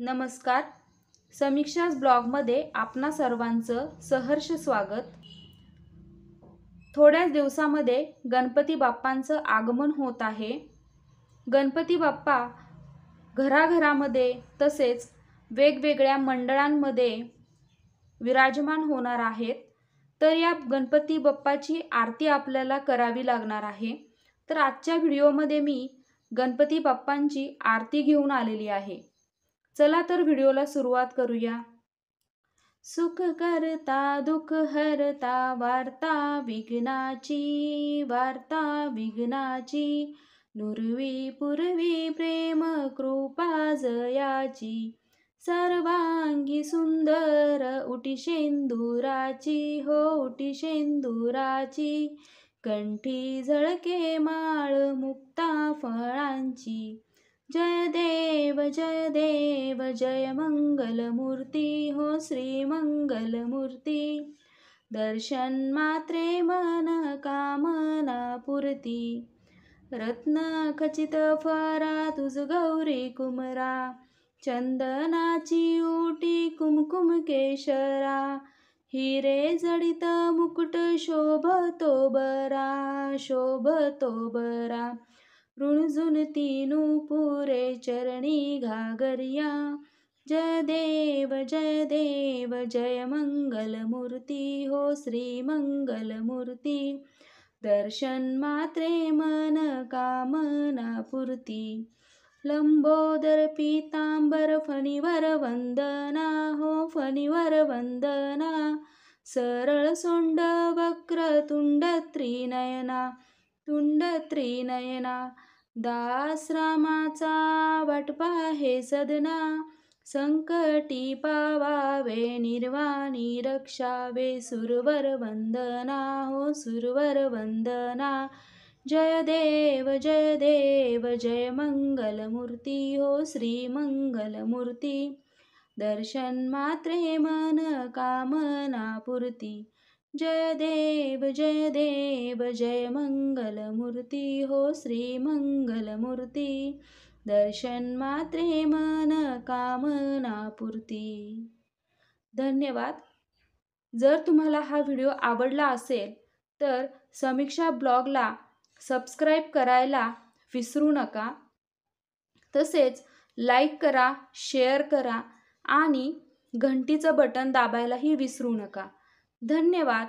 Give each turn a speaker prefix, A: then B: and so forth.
A: नमस्कार समीक्षास ब्लॉगमध्ये आपणा सर्वांचं सहर्ष स्वागत थोड्याच दिवसामध्ये गणपती बाप्पांचं आगमन होत आहे गणपती बाप्पा घराघरामध्ये तसेच वेगवेगळ्या मंडळांमध्ये विराजमान होणार आहेत तर या गणपती बाप्पाची आरती आपल्याला करावी लागणार आहे तर आजच्या व्हिडिओमध्ये मी गणपती बाप्पांची आरती घेऊन आलेली आहे चला तर व्हिडिओला सुरुवात करूया सुख करता दुख हरता वार्ता विघ्नाची वार्ता विघ्नाची नुरवी पूर्वी प्रेम कृपा जयाची सर्वांगी सुंदर उटी शेंदुराची हो उटी शेंदुराची कंठी झळके माळ मुक्ता फळांची जय देव जय देव जय मंगलमूर्ती हो श्री मंगलमूर्ती दर्शन मात्रे मन कामना पुरती रत्न खचित फरा तुझ गौरी कुमरा चंदनाची ओटी कुमकुम केशरा हिरे जडित मुकुट शोभतो बरा शोभतो बरा ऋणझुन पुरे चरणी घागरिया, जय देव जय देव जय मूर्ती हो श्री मूर्ती दर्शन मात्रे मन कामना लंबोदर पीतांबर फणीवर वंदना हो फणीवर वंदना सरळ सोंड वक्र तुंड त्रिनयना तुंड त्रिनयना दासरामाचा वाटपा हे सदना संकटी पावावे निर्वाणी रक्षावे सुरवर वंदना हो सुरवर वंदना जय देव जय देव जय मंगलमूर्ती हो श्री मूर्ती दर्शन मात्रे मन कामना जय देव जय देव जय मंगलमूर्ती हो श्री मंगलमूर्ती दर्शन मात्रे मन कामना पूर्ती धन्यवाद जर तुम्हाला हा व्हिडिओ आवडला असेल तर समीक्षा ब्लॉगला सबस्क्राईब करायला विसरू नका तसेच लाईक करा शेअर करा आणि घंटीचं बटन दाबायलाही विसरू नका धन्यवाद